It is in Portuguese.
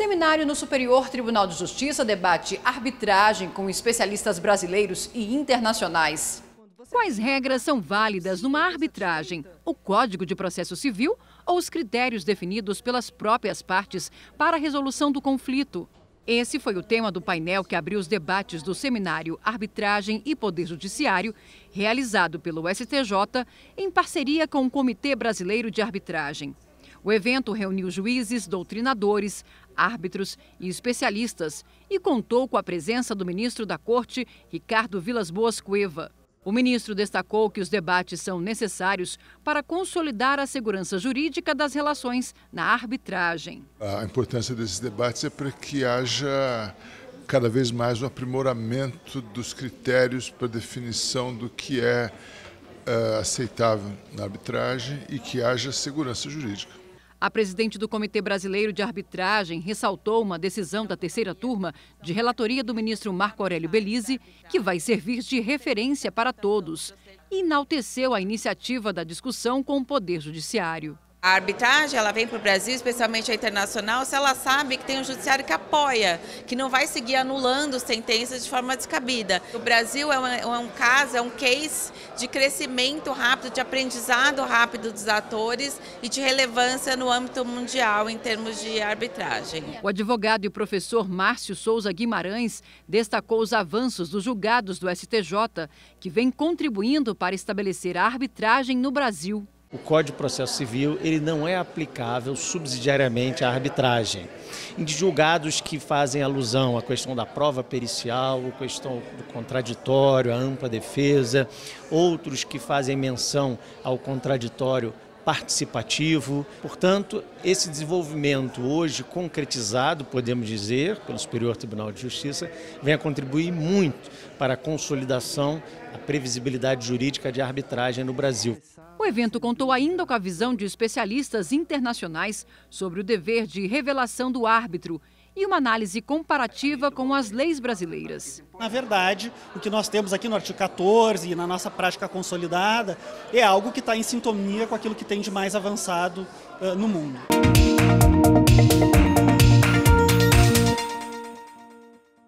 Seminário no Superior Tribunal de Justiça debate arbitragem com especialistas brasileiros e internacionais. Quais regras são válidas numa arbitragem? O Código de Processo Civil ou os critérios definidos pelas próprias partes para a resolução do conflito? Esse foi o tema do painel que abriu os debates do seminário Arbitragem e Poder Judiciário, realizado pelo STJ em parceria com o Comitê Brasileiro de Arbitragem. O evento reuniu juízes, doutrinadores, árbitros e especialistas e contou com a presença do ministro da Corte, Ricardo Vilas Boas Cueva. O ministro destacou que os debates são necessários para consolidar a segurança jurídica das relações na arbitragem. A importância desses debates é para que haja cada vez mais um aprimoramento dos critérios para definição do que é uh, aceitável na arbitragem e que haja segurança jurídica. A presidente do Comitê Brasileiro de Arbitragem ressaltou uma decisão da terceira turma de relatoria do ministro Marco Aurélio Belize, que vai servir de referência para todos, e enalteceu a iniciativa da discussão com o Poder Judiciário. A arbitragem, ela vem para o Brasil, especialmente a internacional, se ela sabe que tem um judiciário que apoia, que não vai seguir anulando sentenças de forma descabida. O Brasil é um, é um caso, é um case de crescimento rápido, de aprendizado rápido dos atores e de relevância no âmbito mundial em termos de arbitragem. O advogado e o professor Márcio Souza Guimarães destacou os avanços dos julgados do STJ, que vem contribuindo para estabelecer a arbitragem no Brasil. O Código de Processo Civil ele não é aplicável subsidiariamente à arbitragem. Em julgados que fazem alusão à questão da prova pericial, à questão do contraditório, à ampla defesa, outros que fazem menção ao contraditório participativo. Portanto, esse desenvolvimento hoje concretizado, podemos dizer, pelo Superior Tribunal de Justiça, vem a contribuir muito para a consolidação, a previsibilidade jurídica de arbitragem no Brasil. O evento contou ainda com a visão de especialistas internacionais sobre o dever de revelação do árbitro e uma análise comparativa com as leis brasileiras. Na verdade, o que nós temos aqui no artigo 14 e na nossa prática consolidada é algo que está em sintonia com aquilo que tem de mais avançado uh, no mundo.